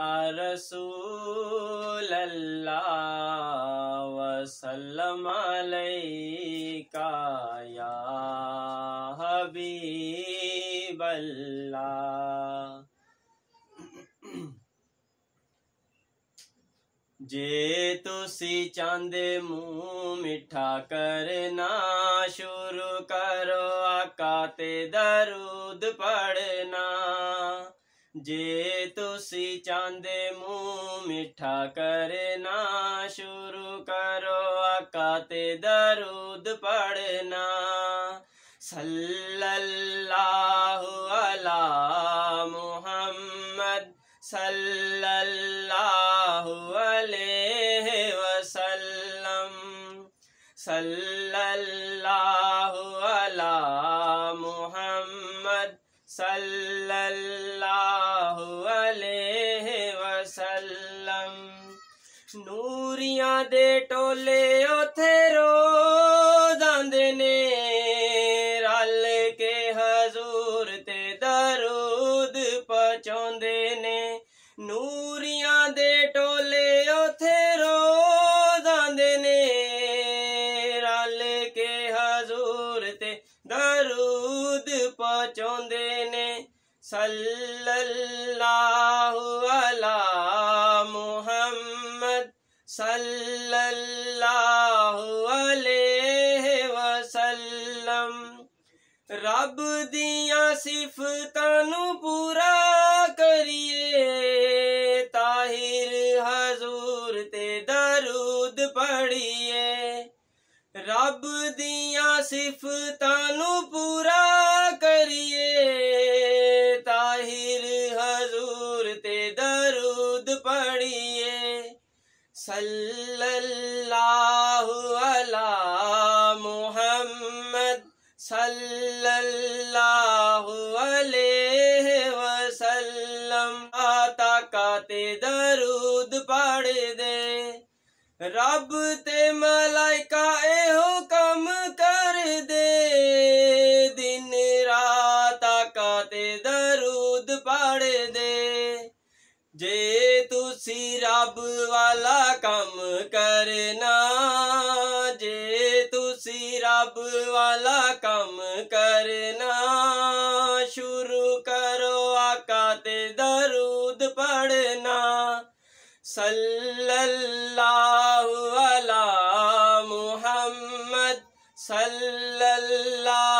रसूल अल्लाह वसल्लम अलैका या हबीब अल्लाह ਜੇ ਤੁਸੀਂ ਚਾਹਦੇ ਮੂੰਹ ਮਿੱਠਾ ਕਰਨਾ ਸ਼ੁਰੂ ਕਰੋ ਆਕਾ ਤੇ ਦਰੂਦ ਪੜਨਾ ਜੇ ਤੁਸੀਂ ਚਾਹਦੇ ਮੂੰਹ ਮਿੱਠਾ ਕਰਨਾ ਸ਼ੁਰੂ ਕਰੋ ਆਕਾ ਤੇ ਦਰੂਦ ਪੜਨਾ ਸੱਲੱਲਾਹੁ ਅਲਾ ਮੁਹੰਮਦ ਸੱਲੱਲਾਹੁ ਅਲੈਹਿ ਵਸੱਲਮ ਸੱਲੱਲਾਹੁ ਅਲਾ ਮੁਹੰਮਦ ਸੱਲੱਲਾਹੁ ਨੂਰੀਆਂ ਦੇ ਟੋਲੇ ਉਥੇ ਰੋਜ਼ਾਂ ਦੇ ਨੇ ਰਲ ਕੇ ਹਜ਼ੂਰ ਤੇ ਦਰੂਦ ਪਹੁੰਚਾਉਂਦੇ ਨੇ ਨੂਰੀਆਂ ਦੇ ਟੋਲੇ ਉਥੇ ਰੋਜ਼ਾਂ ਦੇ ਨੇ ਰਲ ਕੇ ਹਜ਼ੂਰ ਤੇ ਦਰੂਦ ਪਹੁੰਚਾਉਂਦੇ ਨੇ ਸੱਲੱਲਾਹੁ ਅਲਾ सल्लल्लाहु अलैहि वसल्लम रब दिया सिफ तानू पूरा करिए ताहिर हजूर ते दरूद पढ़िए रब दिया सिफ नु पूरा करिए सल्लल्लाहु अला मोहम्मद सल्लल्लाहु अलैहि वसल्लम आता काते दरूद पढ़ दे रब ते मलाइका ए हुक्म कर दे दिन रात काते दरूद पढ़ दे जे सी रब वाला कम करना जे तुसी रब वाला कम करना शुरू करो आका ते दरूद पढ़ना सल्लल्लाहु वाला मुहम्मद सल्लल्लाहु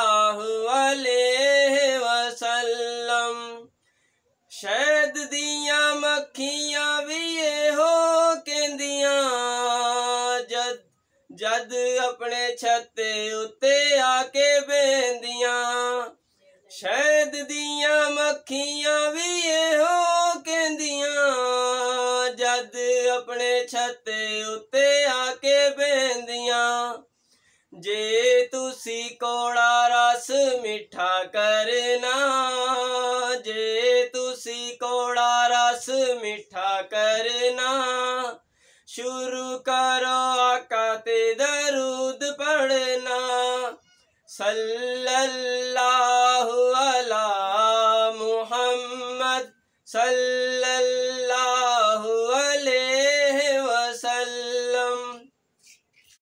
ਜਦ ਆਪਣੇ ਛੱਤੇ ਉੱਤੇ ਆ ਕੇ ਬੈਂਦੀਆਂ ਸ਼ਹਿਦ ਦੀਆਂ ਮੱਖੀਆਂ ਵੀ ਇਹੋ ਕਹਿੰਦੀਆਂ ਜਦ ਆਪਣੇ ਛੱਤੇ ਉੱਤੇ ਆ ਕੇ ਬੈਂਦੀਆਂ ਜੇ ਤੁਸੀਂ ਕੋੜਾ ਰਸ ਮਿੱਠਾ ਕਰਨਾ ਜੇ ਤੁਸੀਂ ਕੋੜਾ ਰਸ ਮਿੱਠਾ ਕਰਨਾ शुरू करो आका ते दरूद पढ़ना सल्लल्लाहु अला मुहम्मद सल्लल्लाहु